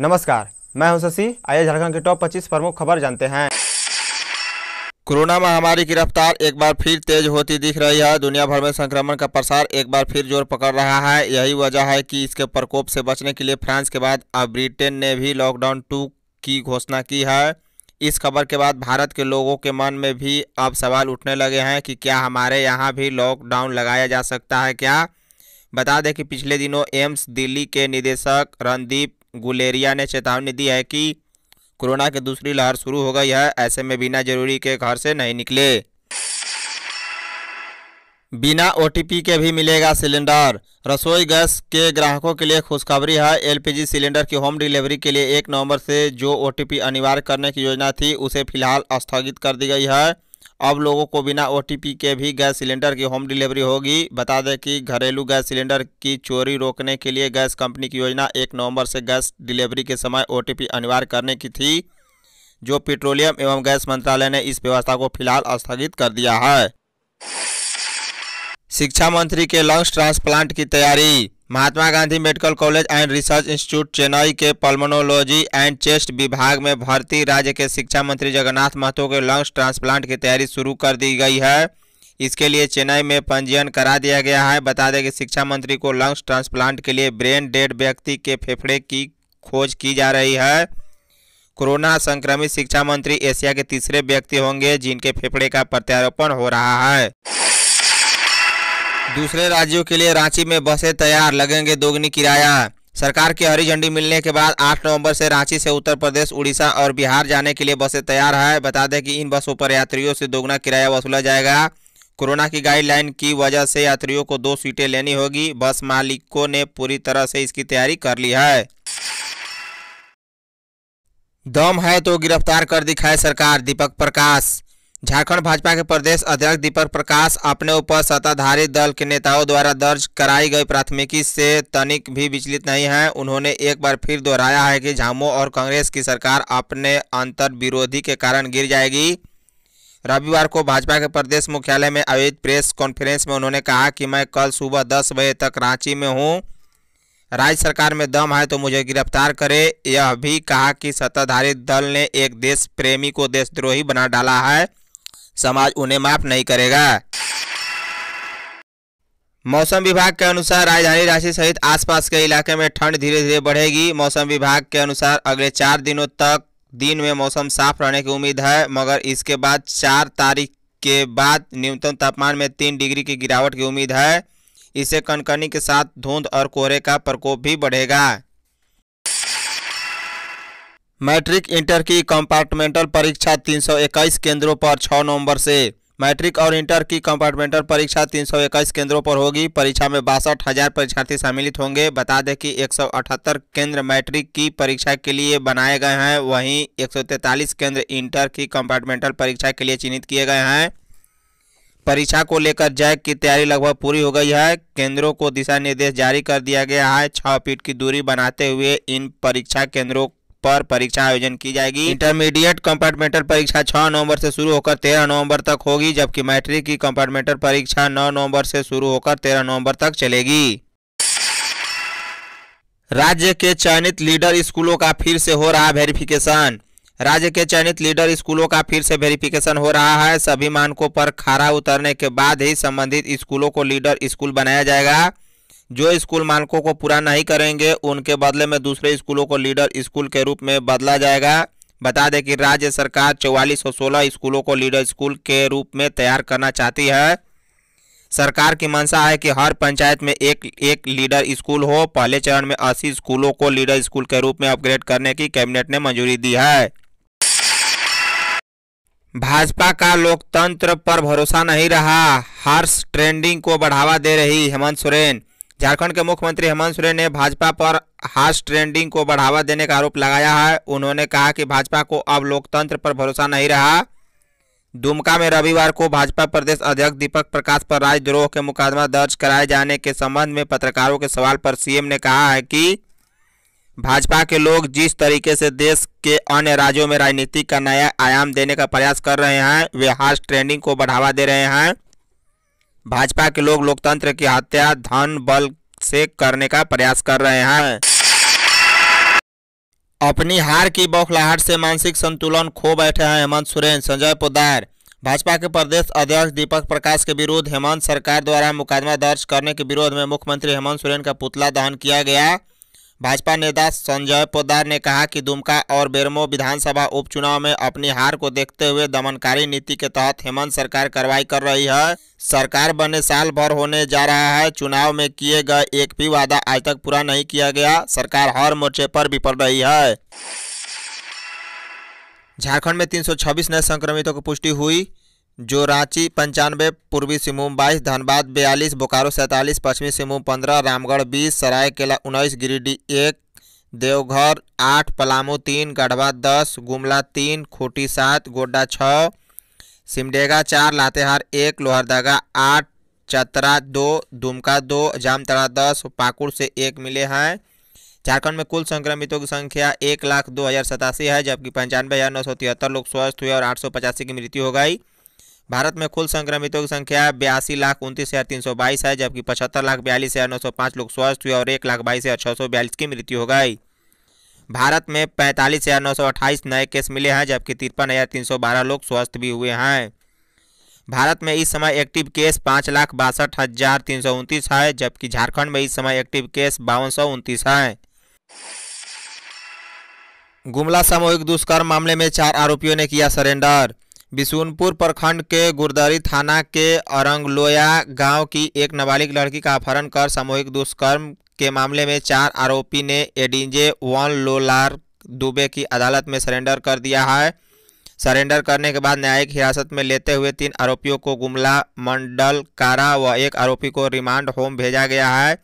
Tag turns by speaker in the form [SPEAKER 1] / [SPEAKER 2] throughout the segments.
[SPEAKER 1] नमस्कार मैं हूं शशि आइए झारखंड के टॉप 25 प्रमुख खबर जानते हैं कोरोना महामारी की रफ्तार एक बार फिर तेज होती दिख रही है दुनिया भर में संक्रमण का प्रसार एक बार फिर जोर पकड़ रहा है यही वजह है कि इसके प्रकोप से बचने के लिए फ्रांस के बाद अब ब्रिटेन ने भी लॉकडाउन टू की घोषणा की है इस खबर के बाद भारत के लोगों के मन में भी अब सवाल उठने लगे हैं कि क्या हमारे यहाँ भी लॉकडाउन लगाया जा सकता है क्या बता दें कि पिछले दिनों एम्स दिल्ली के निदेशक रणदीप गुलेरिया ने चेतावनी दी है कि कोरोना की दूसरी लहर शुरू हो गई है ऐसे में बिना जरूरी के घर से नहीं निकले बिना ओटीपी के भी मिलेगा सिलेंडर रसोई गैस के ग्राहकों के लिए खुशखबरी है एलपीजी सिलेंडर की होम डिलीवरी के लिए एक नवंबर से जो ओटीपी अनिवार्य करने की योजना थी उसे फिलहाल स्थगित कर दी गई है अब लोगों को बिना ओ के भी गैस सिलेंडर की होम डिलीवरी होगी बता दें कि घरेलू गैस सिलेंडर की चोरी रोकने के लिए गैस कंपनी की योजना एक नवंबर से गैस डिलीवरी के समय ओ अनिवार्य करने की थी जो पेट्रोलियम एवं गैस मंत्रालय ने इस व्यवस्था को फिलहाल स्थगित कर दिया है शिक्षा मंत्री के लंग्स ट्रांसप्लांट की तैयारी Mahatma Gandhi medical college and research institute Chennai के पल्मोनोलॉजी एंड चेस्ट विभाग में भर्ती राज्य के शिक्षा मंत्री जगन्नाथ महतो के लंग्स ट्रांसप्लांट की तैयारी शुरू कर दी गई है इसके लिए चेन्नई में पंजीयन करा दिया गया है बता दें कि शिक्षा मंत्री को लंग्स ट्रांसप्लांट के लिए ब्रेन डेड व्यक्ति के फेफड़े की खोज की जा रही है कोरोना संक्रमित शिक्षा मंत्री एशिया के तीसरे व्यक्ति होंगे जिनके फेफड़े का प्रत्यारोपण हो रहा है दूसरे राज्यों के लिए रांची में बसें तैयार लगेंगे दोगुनी किराया सरकार की हरी झंडी मिलने के बाद 8 नवंबर से रांची से उत्तर प्रदेश उड़ीसा और बिहार जाने के लिए बसें तैयार है बता दें कि इन बसों पर यात्रियों से दोगुना किराया वसूला जाएगा कोरोना की गाइडलाइन की वजह से यात्रियों को दो सीटें लेनी होगी बस मालिकों ने पूरी तरह से इसकी तैयारी कर ली है दम है तो गिरफ्तार कर दिखाए सरकार दीपक प्रकाश झारखंड भाजपा के प्रदेश अध्यक्ष दीपक प्रकाश अपने ऊपर सत्ताधारी दल के नेताओं द्वारा दर्ज कराई गई प्राथमिकी से तनिक भी विचलित नहीं हैं उन्होंने एक बार फिर दोहराया है कि झामो और कांग्रेस की सरकार अपने अंतर विरोधी के कारण गिर जाएगी रविवार को भाजपा के प्रदेश मुख्यालय में आयोजित प्रेस कॉन्फ्रेंस में उन्होंने कहा कि मैं कल सुबह दस बजे तक रांची में हूँ राज्य सरकार में दम है तो मुझे गिरफ्तार करे यह भी कहा कि सत्ताधारी दल ने एक देश प्रेमी को देशद्रोही बना डाला है समाज उन्हें माफ नहीं करेगा मौसम विभाग के अनुसार राजधानी रांची सहित आसपास के इलाके में ठंड धीरे धीरे बढ़ेगी मौसम विभाग के अनुसार अगले चार दिनों तक दिन में मौसम साफ रहने की उम्मीद है मगर इसके बाद चार तारीख के बाद न्यूनतम तापमान में तीन डिग्री की गिरावट की उम्मीद है इससे कनकनी के साथ धुंध और कोहरे का प्रकोप भी बढ़ेगा मैट्रिक इंटर की कंपार्टमेंटल परीक्षा 321 केंद्रों पर 6 नवंबर से मैट्रिक और इंटर की कंपार्टमेंटल परीक्षा 321 केंद्रों पर होगी परीक्षा में बासठ हजार परीक्षार्थी सम्मिलित होंगे बता दें कि 178 केंद्र मैट्रिक की परीक्षा के लिए बनाए गए हैं वहीं 143 केंद्र इंटर की कंपार्टमेंटल परीक्षा के लिए चिन्हित किए गए हैं परीक्षा को लेकर जैक की तैयारी लगभग पूरी हो गई है केंद्रों को दिशा निर्देश जारी कर दिया गया है छः फीट की दूरी बनाते हुए इन परीक्षा केंद्रों पर परीक्षा आयोजन की जाएगी इंटरमीडिएट कंपार्टमेंटल परीक्षा छह नवंबर से शुरू होकर तेरह नवंबर तक होगी जबकि मैट्रिक की कंपार्टमेंटल परीक्षा नौ नवंबर से शुरू होकर तेरह नवंबर तक चलेगी राज्य के चयनित लीडर स्कूलों का फिर से हो रहा वेरिफिकेशन राज्य के चयनित लीडर स्कूलों का फिर से वेरिफिकेशन हो रहा है सभी मानकों पर खारा उतरने के बाद ही संबंधित स्कूलों को लीडर स्कूल बनाया जाएगा जो स्कूल मानकों को पूरा नहीं करेंगे उनके बदले में दूसरे स्कूलों को लीडर स्कूल के रूप में बदला जाएगा बता दें कि राज्य सरकार चौवालीस सौ सोलह स्कूलों को लीडर स्कूल के रूप में तैयार करना चाहती है सरकार की मंशा है कि हर पंचायत में एक एक लीडर स्कूल हो पहले चरण में अस्सी स्कूलों को लीडर स्कूल के रूप में अपग्रेड करने की कैबिनेट ने मंजूरी दी है भाजपा का लोकतंत्र पर भरोसा नहीं रहा हर्ष ट्रेंडिंग को बढ़ावा दे रही हेमंत सोरेन झारखंड के मुख्यमंत्री हेमंत सोरेन ने भाजपा पर हार्स ट्रेंडिंग को बढ़ावा देने का आरोप लगाया है उन्होंने कहा कि भाजपा को अब लोकतंत्र पर भरोसा नहीं रहा दुमका में रविवार को भाजपा प्रदेश अध्यक्ष दीपक प्रकाश पर राजद्रोह के मुकदमा दर्ज कराए जाने के संबंध में पत्रकारों के सवाल पर सीएम ने कहा है कि भाजपा के लोग जिस तरीके से देश के अन्य राज्यों में राजनीति का नया आयाम देने का प्रयास कर रहे हैं वे हार्स ट्रेंडिंग को बढ़ावा दे रहे हैं भाजपा के लोग लोकतंत्र की हत्या धन बल से करने का प्रयास कर रहे हैं अपनी हार की बौखलाहट से मानसिक संतुलन खो बैठे हैं हेमंत सोरेन संजय पोदार भाजपा के प्रदेश अध्यक्ष दीपक प्रकाश के विरुद्ध हेमंत सरकार द्वारा मुकदमा दर्ज करने के विरोध में मुख्यमंत्री हेमंत सोरेन का पुतला दहन किया गया भाजपा नेता संजय पोदार ने कहा कि दुमका और बेरमो विधानसभा उपचुनाव में अपनी हार को देखते हुए दमनकारी नीति के तहत हेमंत सरकार कार्रवाई कर रही है सरकार बने साल भर होने जा रहा है चुनाव में किए गए एक भी वादा आज तक पूरा नहीं किया गया सरकार हर मोर्चे पर विफल रही है झारखंड में 326 नए संक्रमितों की पुष्टि हुई जो रांची पंचानवे पूर्वी सिंहभूम बाईस धनबाद बयालीस बोकारो सैंतालीस पश्चिमी सिंहभूम पंद्रह रामगढ़ बीस सरायकेला उन्नीस गिरिडीह एक देवघर आठ पलामू तीन गढ़वा दस गुमला तीन खूटी सात गोड्डा छः सिमडेगा चार लातेहार एक लोहरदगा आठ चतरा दो दुमका दो जामतरा दस पाकुड़ से एक मिले हैं झारखंड में कुल संक्रमितों की संख्या एक लाख दो हज़ार सतासी है जबकि पंचानवे हज़ार नौ सौ तिहत्तर लोग स्वस्थ हुए और आठ सौ पचासी की मृत्यु हो गई भारत में कुल संक्रमितों की संख्या बयासी लाख उनतीस हज़ार तीन सौ बाईस है जबकि पचहत्तर लाख बयालीस हज़ार नौ सौ पाँच लोग स्वस्थ हुए और एक लाख बाईस हज़ार छः सौ बयालीस की मृत्यु हो गई भारत में पैंतालीस हज़ार नौ सौ अट्ठाईस नए केस मिले हैं जबकि तिरपन हज़ार तीन सौ बारह लोग स्वस्थ भी हुए हैं भारत में इस समय एक्टिव केस पाँच लाख बासठ हज़ार तीन सौ उनतीस है जबकि झारखंड में इस समय एक्टिव केस बावन सौ उनतीस है गुमला सामूहिक दुष्कर्म मामले में चार आरोपियों ने किया सरेंडर बिशुनपुर प्रखंड के गुरदारी थाना के अरंगलोया गांव की एक नाबालिग लड़की का अपहरण कर सामूहिक दुष्कर्म के मामले में चार आरोपी ने एडीजे वन लोलार दुबे की अदालत में सरेंडर कर दिया है सरेंडर करने के बाद न्यायिक हिरासत में लेते हुए तीन आरोपियों को गुमला मंडल कारा व एक आरोपी को रिमांड होम भेजा गया है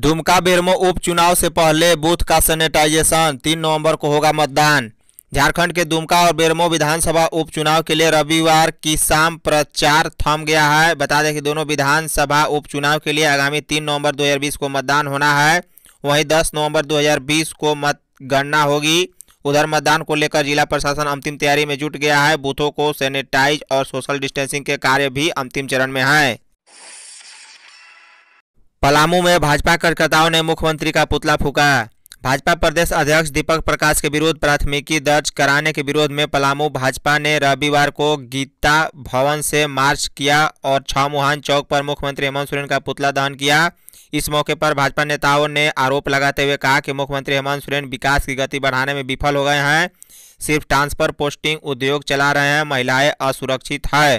[SPEAKER 1] दुमका बेरमो उपचुनाव से पहले बूथ का सैनिटाइजेशन तीन नवंबर को होगा मतदान झारखंड के दुमका और बेरमो विधानसभा उपचुनाव के लिए रविवार की शाम प्रचार थम गया है बता दें कि दोनों विधानसभा उपचुनाव के लिए आगामी तीन नवंबर 2020 को मतदान होना है वहीं 10 नवंबर 2020 को मतगणना होगी उधर मतदान को लेकर जिला प्रशासन अंतिम तैयारी में जुट गया है बूथों को सैनिटाइज और सोशल डिस्टेंसिंग के कार्य भी अंतिम चरण में है पलामू में भाजपा कार्यकर्ताओं ने मुख्यमंत्री का पुतला फूका भाजपा प्रदेश अध्यक्ष दीपक प्रकाश के विरुद्ध प्राथमिकी दर्ज कराने के विरोध में पलामू भाजपा ने रविवार को गीता भवन से मार्च किया और छमुहान चौक पर मुख्यमंत्री हेमंत सोरेन का पुतला दहन किया इस मौके पर भाजपा नेताओं ने आरोप लगाते हुए कहा कि मुख्यमंत्री हेमंत सोरेन विकास की गति बढ़ाने में विफल हो गए हैं सिर्फ ट्रांसफर पोस्टिंग उद्योग चला रहे हैं महिलाएं असुरक्षित है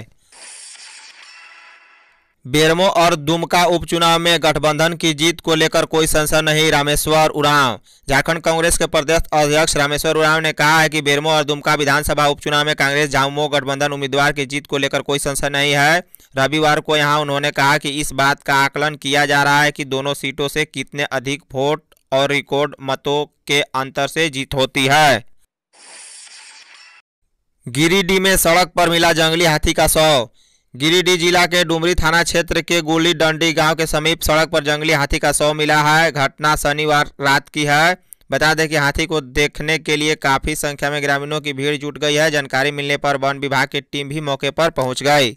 [SPEAKER 1] बेरमो और दुमका उपचुनाव में गठबंधन की जीत को लेकर कोई संशय नहीं रामेश्वर उरांव झारखंड कांग्रेस के प्रदेश अध्यक्ष रामेश्वर उरांव ने कहा है कि बेरमो और दुमका विधानसभा उपचुनाव में कांग्रेस झामुमो गठबंधन उम्मीदवार की जीत को लेकर कोई संशय नहीं है रविवार को यहां उन्होंने कहा कि इस बात का आकलन किया जा रहा है कि दोनों सीटों से कितने अधिक वोट और रिकॉर्ड मतों के अंतर से जीत होती है गिरिडीह में सड़क पर मिला जंगली हाथी का शव गिरिडीह जिला के डुमरी थाना क्षेत्र के गोली डंडी गांव के समीप सड़क पर जंगली हाथी का शव मिला है घटना शनिवार रात की है बता दें कि हाथी को देखने के लिए काफी संख्या में ग्रामीणों की भीड़ जुट गई है जानकारी मिलने पर वन विभाग की टीम भी मौके पर पहुंच गई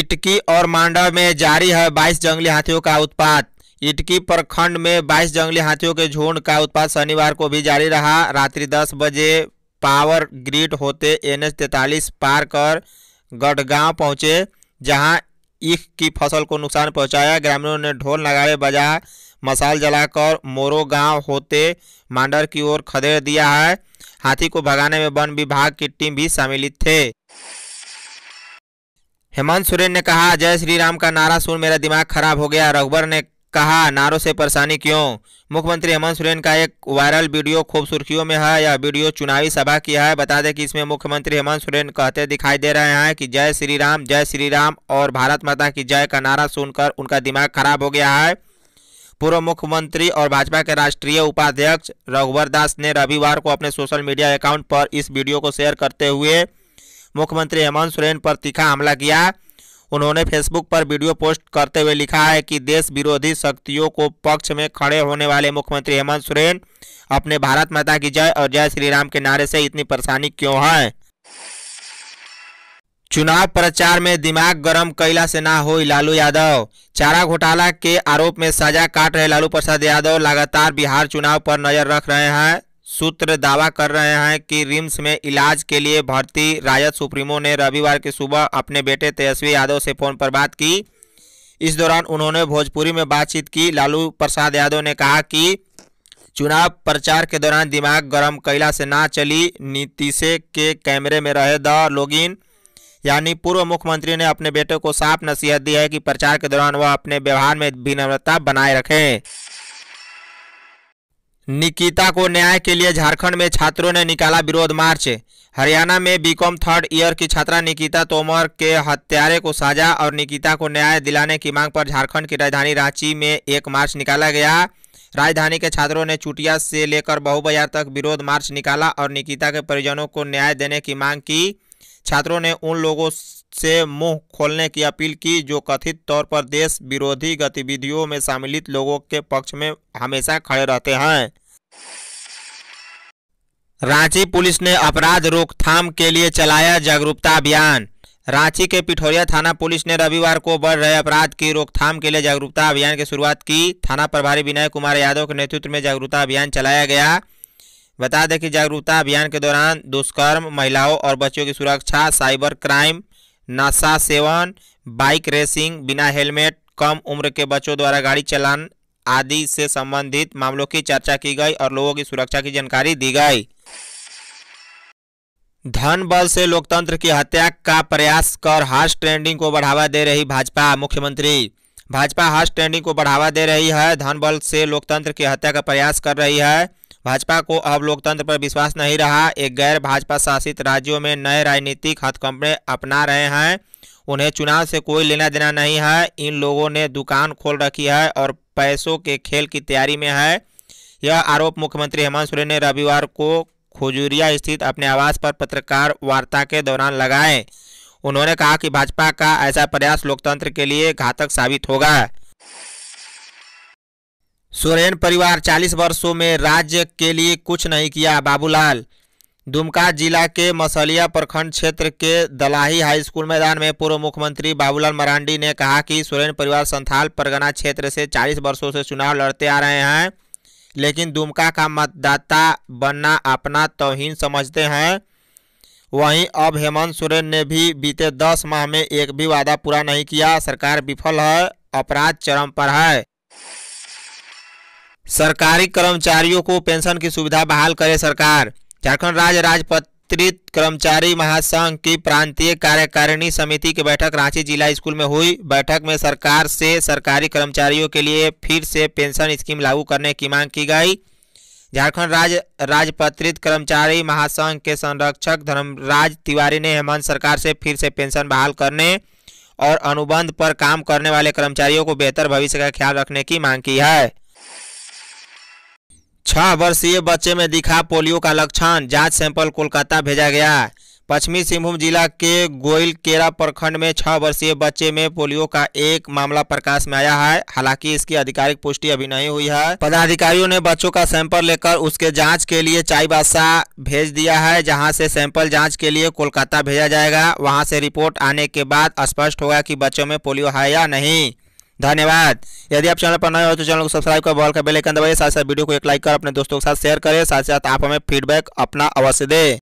[SPEAKER 1] इटकी और मांडा में जारी है बाईस जंगली हाथियों का उत्पात इटकी प्रखंड में 22 जंगली हाथियों के झुंड का उत्पाद शनिवार को भी जारी रहा रात्रि 10 बजे पावर ग्रिड होते एन एच पार कर गढ़गांव पहुंचे जहां ईख की फसल को नुकसान पहुंचाया ग्रामीणों ने ढोल नगाड़े बजा मसाल जलाकर मोरो गांव होते मांडर की ओर खदेड़ दिया है हाथी को भगाने में वन विभाग की टीम भी शामिल थे हेमंत सोरेन ने कहा जय श्री राम का नारा सुन मेरा दिमाग खराब हो गया रघुबर ने कहा नारों से परेशानी क्यों मुख्यमंत्री हेमंत सोरेन का एक वायरल वीडियो खूब सुर्खियों में है यह वीडियो चुनावी सभा की है बता दें कि इसमें मुख्यमंत्री हेमंत सोरेन कहते दिखाई दे रहे हैं कि जय श्री राम जय श्री राम और भारत माता की जय का नारा सुनकर उनका दिमाग खराब हो गया है पूर्व मुख्यमंत्री और भाजपा के राष्ट्रीय उपाध्यक्ष रघुवर दास ने रविवार को अपने सोशल मीडिया अकाउंट पर इस वीडियो को शेयर करते हुए मुख्यमंत्री हेमंत सोरेन पर तीखा हमला किया उन्होंने फेसबुक पर वीडियो पोस्ट करते हुए लिखा है कि देश विरोधी शक्तियों को पक्ष में खड़े होने वाले मुख्यमंत्री हेमंत सोरेन अपने भारत माता की जय और जय श्री राम के नारे से इतनी परेशानी क्यों है चुनाव प्रचार में दिमाग गरम कैला से ना हो लालू यादव चारा घोटाला के आरोप में सजा काट रहे लालू प्रसाद यादव लगातार बिहार चुनाव पर नजर रख रहे हैं सूत्र दावा कर रहे हैं कि रिम्स में इलाज के लिए भर्ती राजद सुप्रीमो ने रविवार की सुबह अपने बेटे तेजस्वी यादव से फ़ोन पर बात की इस दौरान उन्होंने भोजपुरी में बातचीत की लालू प्रसाद यादव ने कहा कि चुनाव प्रचार के दौरान दिमाग गर्म कैला से ना चली नीतीशे के कैमरे में रहे द लोगिन यानी पूर्व मुख्यमंत्री ने अपने बेटे को साफ नसीहत दी है कि प्रचार के दौरान वह अपने व्यवहार में विनम्रता बनाए रखें निकिता को न्याय के लिए झारखंड में छात्रों ने निकाला विरोध मार्च हरियाणा में बीकॉम थर्ड ईयर की छात्रा निकिता तोमर के हत्यारे को साजा और निकिता को न्याय दिलाने की मांग पर झारखंड की राजधानी रांची में एक मार्च निकाला गया राजधानी के छात्रों ने चुटिया से लेकर बहुबजार तक विरोध मार्च निकाला और निकिता के परिजनों को न्याय देने की मांग की छात्रों ने उन लोगों से मुंह खोलने की अपील की जो कथित तौर पर देश विरोधी गतिविधियों में सम्मिलित लोगों के पक्ष में हमेशा खड़े रहते हैं रांची पुलिस ने अपराध रोकथाम के लिए चलाया जागरूकता अभियान रांची के पिठौरिया थाना पुलिस ने रविवार को बढ़ रहे अपराध की रोकथाम के लिए जागरूकता अभियान की शुरुआत की थाना प्रभारी विनय कुमार यादव के नेतृत्व में जागरूकता अभियान चलाया गया बता दें कि जागरूकता अभियान के दौरान दुष्कर्म महिलाओं और बच्चों की सुरक्षा साइबर क्राइम नशा सेवन बाइक रेसिंग बिना हेलमेट कम उम्र के बच्चों द्वारा गाड़ी चलान आदि से संबंधित मामलों की चर्चा की गई और लोगों की सुरक्षा की जानकारी दी गई धन बल से लोकतंत्र की हत्या का प्रयास कर हार्श ट्रेंडिंग को बढ़ावा दे रही भाजपा मुख्यमंत्री भाजपा हार्श ट्रेंडिंग को बढ़ावा दे रही है धन बल से लोकतंत्र की हत्या का प्रयास कर रही है भाजपा को अब लोकतंत्र पर विश्वास नहीं रहा एक गैर भाजपा शासित राज्यों में नए राजनीतिक हथकंपे अपना रहे हैं उन्हें चुनाव से कोई लेना देना नहीं है इन लोगों ने दुकान खोल रखी है और पैसों के खेल की तैयारी में है यह आरोप मुख्यमंत्री हेमंत सोरेन ने रविवार को खुजूरिया स्थित अपने आवास पर पत्रकार वार्ता के दौरान लगाए उन्होंने कहा कि भाजपा का ऐसा प्रयास लोकतंत्र के लिए घातक साबित होगा सोरेन परिवार 40 वर्षों में राज्य के लिए कुछ नहीं किया बाबूलाल दुमका जिला के मसलिया प्रखंड क्षेत्र के दलाही हाई स्कूल मैदान में पूर्व मुख्यमंत्री बाबूलाल मरांडी ने कहा कि सोरेन परिवार संथाल परगना क्षेत्र से 40 वर्षों से चुनाव लड़ते आ रहे हैं लेकिन दुमका का मतदाता बनना अपना तोहन समझते हैं वहीं अब हेमंत सोरेन ने भी बीते दस माह में एक भी वादा पूरा नहीं किया सरकार विफल है अपराध चरम पर है सरकारी कर्मचारियों को पेंशन की सुविधा बहाल करे सरकार झारखंड राज्य राजपत्रित कर्मचारी महासंघ की प्रांतीय कार्यकारिणी समिति की बैठक रांची जिला स्कूल में हुई बैठक में सरकार से सरकारी कर्मचारियों के लिए फिर से पेंशन स्कीम लागू करने की मांग की गई झारखंड राज्य राजपत्रित कर्मचारी महासंघ के संरक्षक धर्मराज तिवारी ने हेमंत सरकार से फिर से पेंशन बहाल करने और अनुबंध पर काम करने वाले कर्मचारियों को बेहतर भविष्य का ख्याल रखने की मांग की है छह वर्षीय बच्चे में दिखा पोलियो का लक्षण जांच सैंपल कोलकाता भेजा गया पश्चिमी सिंहभूम जिला के केरा प्रखंड में छह वर्षीय बच्चे में पोलियो का एक मामला प्रकाश में आया है हालांकि इसकी आधिकारिक पुष्टि अभी नहीं हुई है पदाधिकारियों ने बच्चों का सैंपल लेकर उसके जांच के लिए चाई भेज दिया है जहां से सैंपल जांच के लिए कोलकाता भेजा जाएगा वहां से रिपोर्ट आने के बाद स्पष्ट होगा की बच्चों में पोलियो है या नहीं धन्यवाद यदि आप चैनल पर नए हो तो चैनल को सब्सक्राइब कर बॉल का बेल आइकन दबाइए साथ साथ वीडियो को एक लाइक कर अपने दोस्तों के साथ शेयर करें साथ साथ आप हमें फीडबैक अपना अवश्य दें